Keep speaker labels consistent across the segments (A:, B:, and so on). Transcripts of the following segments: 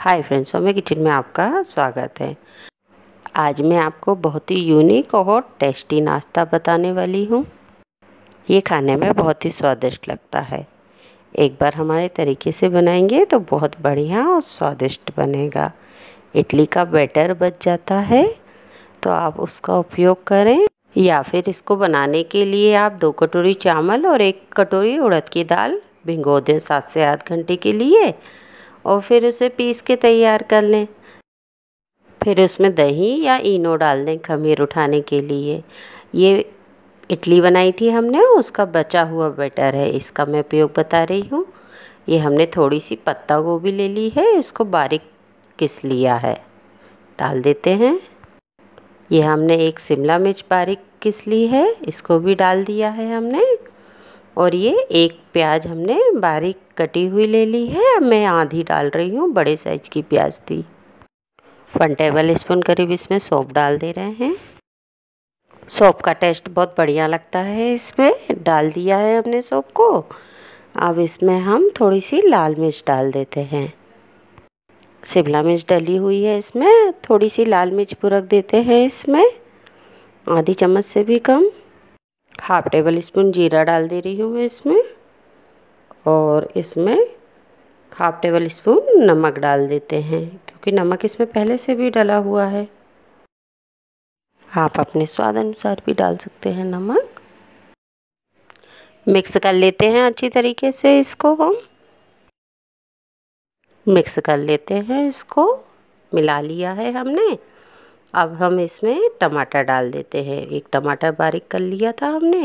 A: hi friends होमे kitchen में आपका स्वागत है आज मैं आपको बहुत ही यूनिक और टेस्टी नाश्ता बताने वाली हूँ ये खाने में बहुत ही स्वादिष्ट लगता है एक बार हमारे तरीके से बनाएंगे तो बहुत बढ़िया और स्वादिष्ट बनेगा इडली का बैटर बच जाता है तो आप उसका उपयोग करें या फिर इसको बनाने के लिए आप दो कटोरी चावल और एक कटोरी उड़द की दाल भिंगो दें सात से आठ घंटे के लिए और फिर उसे पीस के तैयार कर लें फिर उसमें दही या इनो डाल दें खमीर उठाने के लिए ये इडली बनाई थी हमने उसका बचा हुआ बैटर है इसका मैं उपयोग बता रही हूँ ये हमने थोड़ी सी पत्ता गोभी ले ली है इसको बारीक किस लिया है डाल देते हैं ये हमने एक शिमला मिर्च बारीक किस ली है इसको भी डाल दिया है हमने और ये एक प्याज हमने बारीक कटी हुई ले ली है अब मैं आधी डाल रही हूँ बड़े साइज की प्याज थी वन टेबल स्पून करीब इसमें सौप डाल दे रहे हैं सौप का टेस्ट बहुत बढ़िया लगता है इसमें डाल दिया है हमने सौप को अब इसमें हम थोड़ी सी लाल मिर्च डाल देते हैं शिमला मिर्च डली हुई है इसमें थोड़ी सी लाल मिर्च पुरक देते हैं इसमें आधी चम्मच से भी कम हाफ टेबल स्पून जीरा डाल दे रही हूँ मैं इसमें और इसमें हाफ टेबल स्पून नमक डाल देते हैं क्योंकि नमक इसमें पहले से भी डला हुआ है आप अपने स्वाद अनुसार भी डाल सकते हैं नमक मिक्स कर लेते हैं अच्छी तरीके से इसको हम मिक्स कर लेते हैं इसको मिला लिया है हमने अब हम इसमें टमाटर डाल देते हैं एक टमाटर बारीक कर लिया था हमने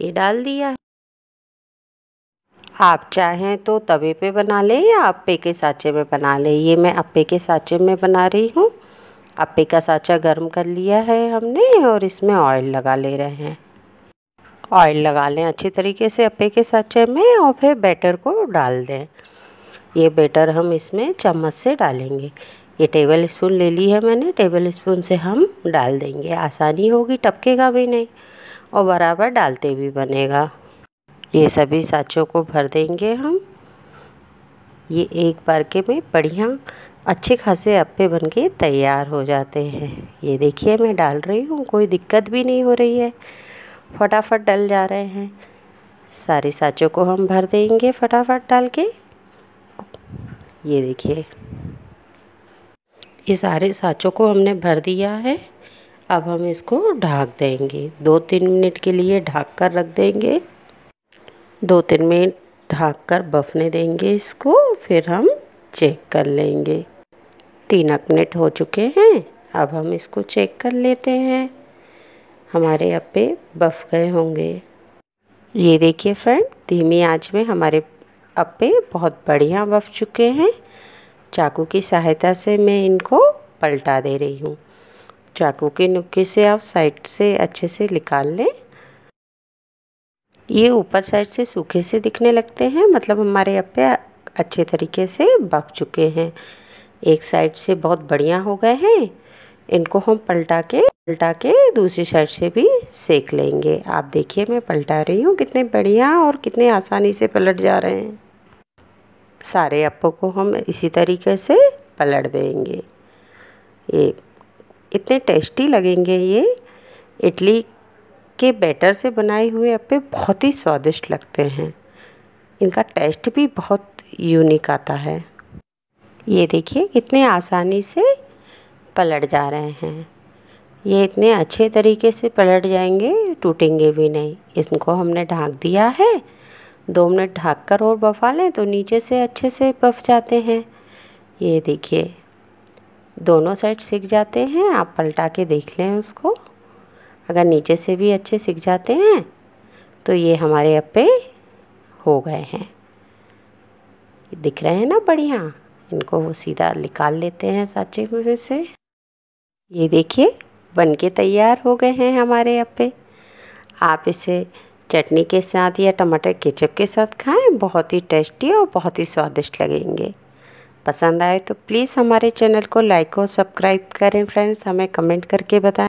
A: ये डाल दिया है आप चाहें तो तवे पे बना लें या अप्पे के साँचे में बना लें ये मैं अप्पे के साँचे में बना रही हूँ अप्पे का साँचा गर्म कर लिया है हमने और इसमें ऑयल लगा ले रहे हैं ऑयल लगा लें अच्छी तरीके से अप्पे के साँचे में और फिर बैटर को डाल दें ये बैटर हम इसमें चम्मच से डालेंगे ये टेबल स्पून ले ली है मैंने टेबल स्पून से हम डाल देंगे आसानी होगी टपकेगा भी नहीं और बराबर डालते भी बनेगा ये सभी साँचों को भर देंगे हम ये एक बार के में बढ़िया अच्छे खासे अप्पे बन के तैयार हो जाते हैं ये देखिए मैं डाल रही हूँ कोई दिक्कत भी नहीं हो रही है फटाफट डल जा रहे हैं सारे साँचों को हम भर देंगे फटाफट डाल के ये देखिए ये सारे साँचों को हमने भर दिया है अब हम इसको ढाक देंगे दो तीन मिनट के लिए ढाक कर रख देंगे दो तीन मिनट ढाक कर बफने देंगे इसको फिर हम चेक कर लेंगे तीन अक मिनट हो चुके हैं अब हम इसको चेक कर लेते हैं हमारे अपे बफ गए होंगे ये देखिए फ्रेंड धीमी आंच में हमारे अपे बहुत बढ़िया बफ चुके हैं चाकू की सहायता से मैं इनको पलटा दे रही हूँ चाकू के नुक्के से आप साइड से अच्छे से निकाल लें ये ऊपर साइड से सूखे से दिखने लगते हैं मतलब हमारे यहाँ पे अच्छे तरीके से बक चुके हैं एक साइड से बहुत बढ़िया हो गए हैं इनको हम पलटा के पलटा के दूसरी साइड से भी सेक लेंगे आप देखिए मैं पलटा रही हूँ कितने बढ़िया और कितने आसानी से पलट जा रहे हैं सारे अपों को हम इसी तरीके से पलट देंगे ये इतने टेस्टी लगेंगे ये इडली के बैटर से बनाए हुए अप्पे बहुत ही स्वादिष्ट लगते हैं इनका टेस्ट भी बहुत यूनिक आता है ये देखिए कितने आसानी से पलट जा रहे हैं ये इतने अच्छे तरीके से पलट जाएंगे टूटेंगे भी नहीं इसको हमने ढाँक दिया है दो मिनट ढाक कर और बफा लें तो नीचे से अच्छे से बफ जाते हैं ये देखिए दोनों साइड सीख जाते हैं आप पलटा के देख लें उसको अगर नीचे से भी अच्छे सीख जाते हैं तो ये हमारे अप्पे हो गए हैं दिख रहे हैं ना बढ़िया इनको वो सीधा निकाल लेते हैं साँचे में से ये देखिए बन के तैयार हो गए हैं हमारे अप्पे आप इसे चटनी के साथ या टमाटर केचप के साथ खाएं बहुत ही टेस्टी और बहुत ही स्वादिष्ट लगेंगे पसंद आए तो प्लीज़ हमारे चैनल को लाइक और सब्सक्राइब करें फ्रेंड्स हमें कमेंट करके बताएं